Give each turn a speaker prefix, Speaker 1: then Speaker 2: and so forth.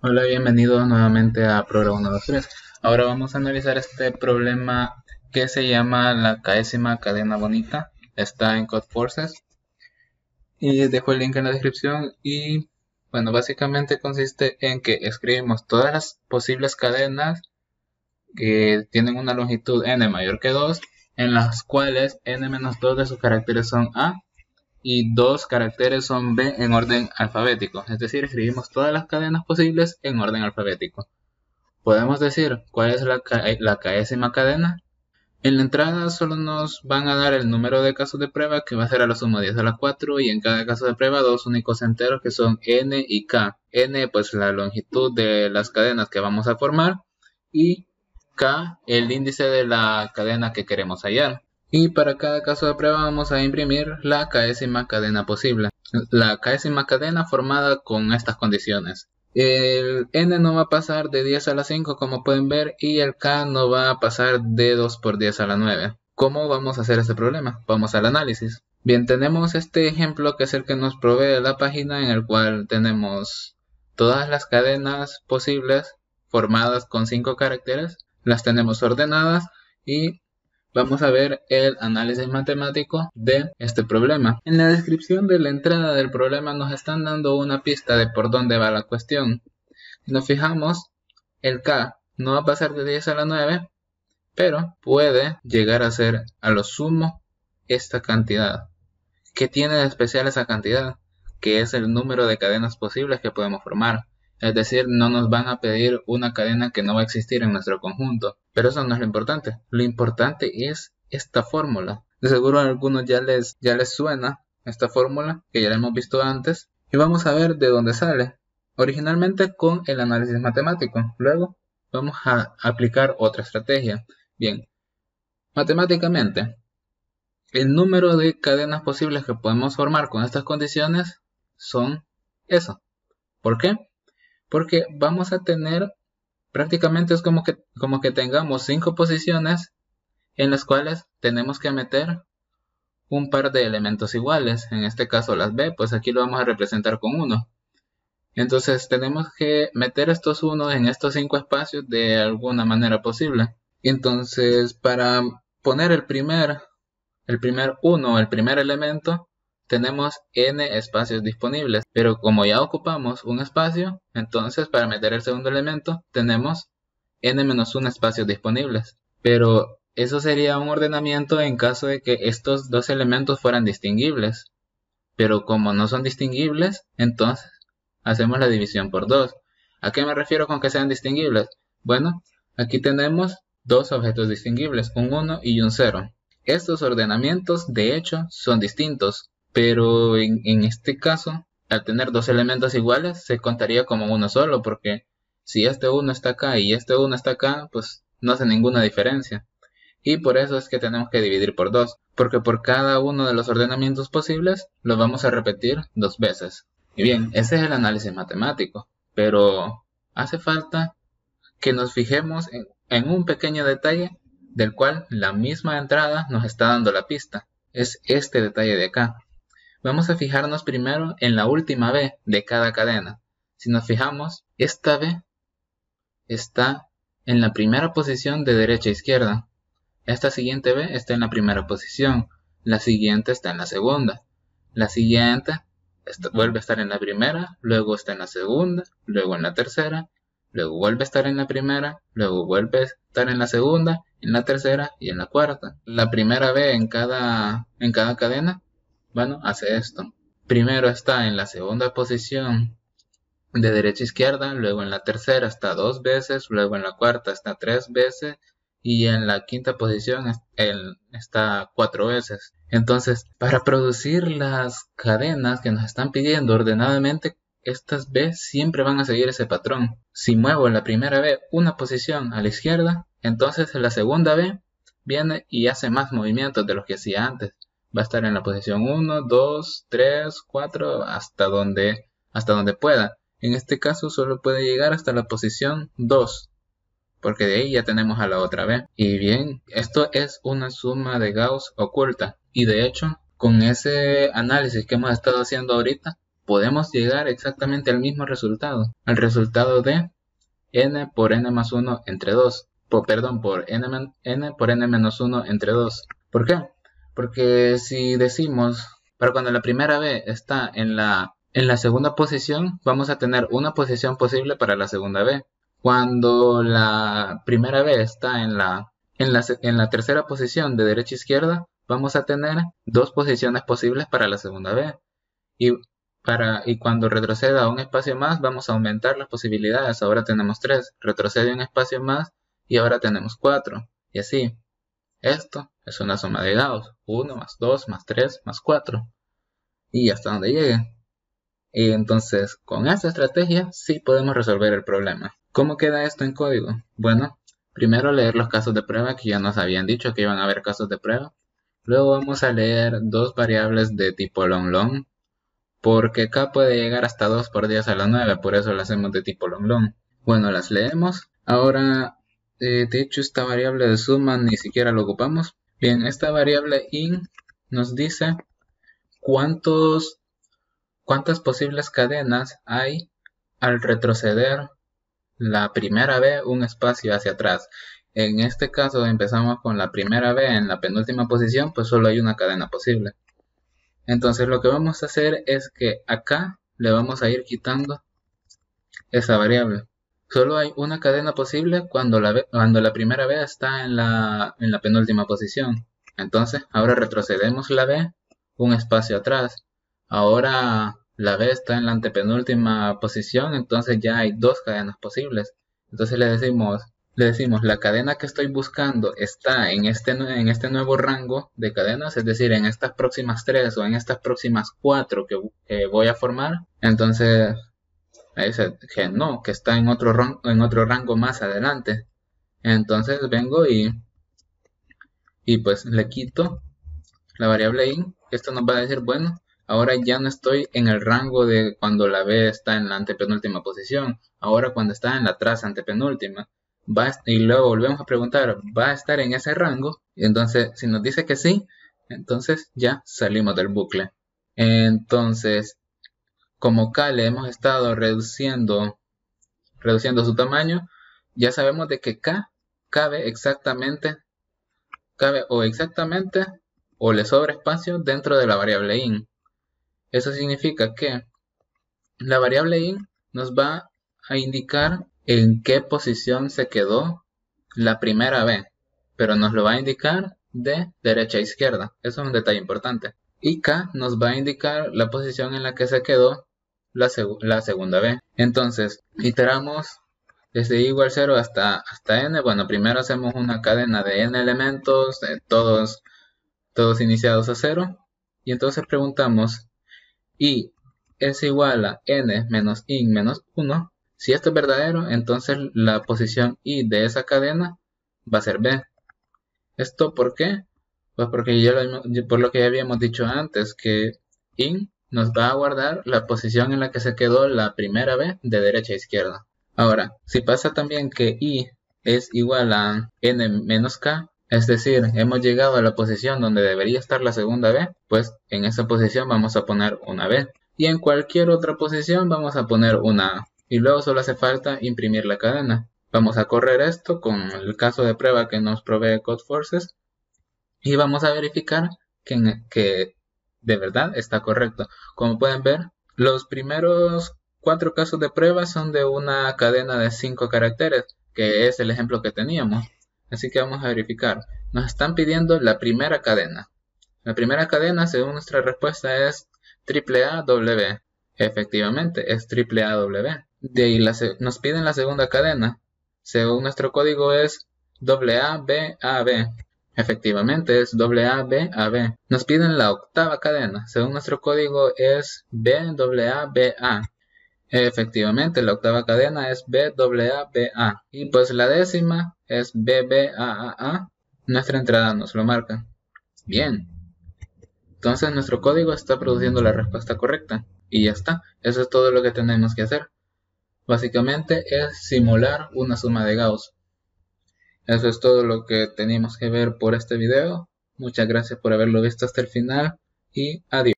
Speaker 1: Hola, bienvenido nuevamente a Programa 1.2.3 Ahora vamos a analizar este problema que se llama la caésima cadena bonita. Está en Code Forces. Y dejo el link en la descripción. Y bueno, básicamente consiste en que escribimos todas las posibles cadenas que tienen una longitud n mayor que 2, en las cuales n-2 de sus caracteres son a y dos caracteres son B en orden alfabético, es decir, escribimos todas las cadenas posibles en orden alfabético. Podemos decir cuál es la, ca eh, cadena. En la entrada solo nos van a dar el número de casos de prueba que va a ser a la suma 10 a la 4 y en cada caso de prueba dos únicos enteros que son n y k. n pues la longitud de las cadenas que vamos a formar y k el índice de la cadena que queremos hallar y para cada caso de prueba vamos a imprimir la késima cadena posible. La késima cadena formada con estas condiciones. El n no va a pasar de 10 a la 5 como pueden ver y el k no va a pasar de 2 por 10 a la 9. ¿Cómo vamos a hacer este problema? Vamos al análisis. Bien, tenemos este ejemplo que es el que nos provee la página en el cual tenemos todas las cadenas posibles formadas con 5 caracteres. Las tenemos ordenadas y vamos a ver el análisis matemático de este problema. En la descripción de la entrada del problema nos están dando una pista de por dónde va la cuestión. Si nos fijamos, el K no va a pasar de 10 a la 9, pero puede llegar a ser a lo sumo esta cantidad. ¿Qué tiene de especial esa cantidad? Que es el número de cadenas posibles que podemos formar. Es decir, no nos van a pedir una cadena que no va a existir en nuestro conjunto. Pero eso no es lo importante. Lo importante es esta fórmula. De seguro a algunos ya les, ya les suena esta fórmula, que ya la hemos visto antes. Y vamos a ver de dónde sale. Originalmente con el análisis matemático. Luego vamos a aplicar otra estrategia. Bien, matemáticamente, el número de cadenas posibles que podemos formar con estas condiciones son eso. ¿Por qué? porque vamos a tener prácticamente es como que, como que tengamos cinco posiciones en las cuales tenemos que meter un par de elementos iguales. En este caso las B, pues aquí lo vamos a representar con uno. Entonces tenemos que meter estos unos en estos cinco espacios de alguna manera posible. Entonces para poner el primer, el primer uno, el primer elemento, tenemos n espacios disponibles, pero como ya ocupamos un espacio, entonces para meter el segundo elemento tenemos n-1 espacios disponibles. Pero eso sería un ordenamiento en caso de que estos dos elementos fueran distinguibles. Pero como no son distinguibles, entonces hacemos la división por dos ¿A qué me refiero con que sean distinguibles? Bueno, aquí tenemos dos objetos distinguibles, un 1 y un 0. Estos ordenamientos, de hecho, son distintos, pero en, este caso, al tener dos elementos iguales, se contaría como uno solo, porque si este uno está acá y este uno está acá, pues no hace ninguna diferencia. Y por eso es que tenemos que dividir por dos, porque por cada uno de los ordenamientos posibles, los vamos a repetir dos veces. Y bien, ese es el análisis matemático, pero hace falta que nos fijemos en un pequeño detalle del cual la misma entrada nos está dando la pista. Es este detalle de acá, Vamos a fijarnos primero en la última B de cada cadena. Si nos fijamos, esta B está en la primera posición de derecha a izquierda. Esta siguiente B está en la primera posición. La siguiente está en la segunda. La siguiente vuelve a estar en la primera, luego está en la segunda, luego en la tercera, luego vuelve a estar en la primera, luego vuelve a estar en la segunda, en la tercera y en la cuarta. La primera B en cada, en cada cadena bueno, hace esto. Primero está en la segunda posición de derecha a izquierda, luego en la tercera está dos veces, luego en la cuarta está tres veces y en la quinta posición está cuatro veces. Entonces, para producir las cadenas que nos están pidiendo ordenadamente, estas B siempre van a seguir ese patrón. Si muevo en la primera B una posición a la izquierda, entonces en la segunda B viene y hace más movimientos de los que hacía antes va a estar en la posición 1, 2, 3, 4, hasta donde, hasta donde pueda. En este caso solo puede llegar hasta la posición 2, porque de ahí ya tenemos a la otra B. Y bien, esto es una suma de Gauss oculta. Y de hecho, con ese análisis que hemos estado haciendo ahorita, podemos llegar exactamente al mismo resultado, al resultado de n por n más 1 entre 2, perdón, por n, n por n menos 1 entre 2. ¿Por qué? Porque si decimos, para cuando la primera B está en la, en la segunda posición, vamos a tener una posición posible para la segunda B. Cuando la primera B está en la, en la, tercera posición de derecha a izquierda, vamos a tener dos posiciones posibles para la segunda B. Y, para, y cuando retroceda un espacio más, vamos a aumentar las posibilidades. Ahora tenemos tres. Retrocede un espacio más y ahora tenemos cuatro. Y así. Esto es una suma de dados. 1 más 2 más 3 más 4. Y hasta donde llegue. Y entonces, con esta estrategia sí podemos resolver el problema. ¿Cómo queda esto en código? Bueno, primero leer los casos de prueba que ya nos habían dicho que iban a haber casos de prueba. Luego vamos a leer dos variables de tipo long long, porque k puede llegar hasta 2 por 10 a la 9, por eso las hacemos de tipo long long. Bueno, las leemos. Ahora eh, de hecho, esta variable de suma ni siquiera la ocupamos. Bien, esta variable in nos dice cuántos, cuántas posibles cadenas hay al retroceder la primera B un espacio hacia atrás. En este caso empezamos con la primera B en la penúltima posición, pues solo hay una cadena posible. Entonces lo que vamos a hacer es que acá le vamos a ir quitando esa variable. Solo hay una cadena posible cuando la, cuando la primera B está en la, en la penúltima posición. Entonces, ahora retrocedemos la B un espacio atrás. Ahora la B está en la antepenúltima posición, entonces ya hay dos cadenas posibles. Entonces le decimos, le decimos, la cadena que estoy buscando está en este, en este nuevo rango de cadenas, es decir, en estas próximas tres o en estas próximas cuatro que voy a formar. Entonces dice que no, que está en otro, rango, en otro rango más adelante. Entonces vengo y, y pues le quito la variable in. Esto nos va a decir, bueno, ahora ya no estoy en el rango de cuando la B está en la antepenúltima posición. Ahora cuando está en la tras antepenúltima. Va y luego volvemos a preguntar, ¿va a estar en ese rango? Y entonces, si nos dice que sí, entonces ya salimos del bucle. Entonces, como K le hemos estado reduciendo, reduciendo su tamaño, ya sabemos de que K cabe exactamente, cabe o exactamente o le sobra espacio dentro de la variable in. Eso significa que la variable in nos va a indicar en qué posición se quedó la primera B, pero nos lo va a indicar de derecha a izquierda. Eso es un detalle importante. Y K nos va a indicar la posición en la que se quedó la, segunda B. Entonces, iteramos desde I igual 0 hasta, hasta n. Bueno, primero hacemos una cadena de n elementos, todos, todos iniciados a 0. Y entonces preguntamos, y es igual a n menos i menos 1. Si esto es verdadero, entonces la posición i de esa cadena va a ser b. ¿Esto por qué? Pues porque ya por lo que ya habíamos dicho antes, que in nos va a guardar la posición en la que se quedó la primera B de derecha a izquierda. Ahora, si pasa también que i es igual a n menos k, es decir, hemos llegado a la posición donde debería estar la segunda b, pues en esa posición vamos a poner una b. Y en cualquier otra posición vamos a poner una a. Y luego solo hace falta imprimir la cadena. Vamos a correr esto con el caso de prueba que nos provee Codeforces. y vamos a verificar que, que de verdad está correcto. Como pueden ver, los primeros cuatro casos de prueba son de una cadena de cinco caracteres, que es el ejemplo que teníamos. Así que vamos a verificar. Nos están pidiendo la primera cadena. La primera cadena, según nuestra respuesta, es AAAW. Efectivamente, es AAAW. De ahí nos piden la segunda cadena. Según nuestro código es AABAB. Efectivamente, es WABAB. Nos piden la octava cadena. Según nuestro código es BAABA. Efectivamente, la octava cadena es BAABA. Y pues la décima es BBAAA. Nuestra entrada nos lo marca. Bien. Entonces nuestro código está produciendo la respuesta correcta. Y ya está. Eso es todo lo que tenemos que hacer. Básicamente es simular una suma de Gauss. Eso es todo lo que teníamos que ver por este video. Muchas gracias por haberlo visto hasta el final y adiós.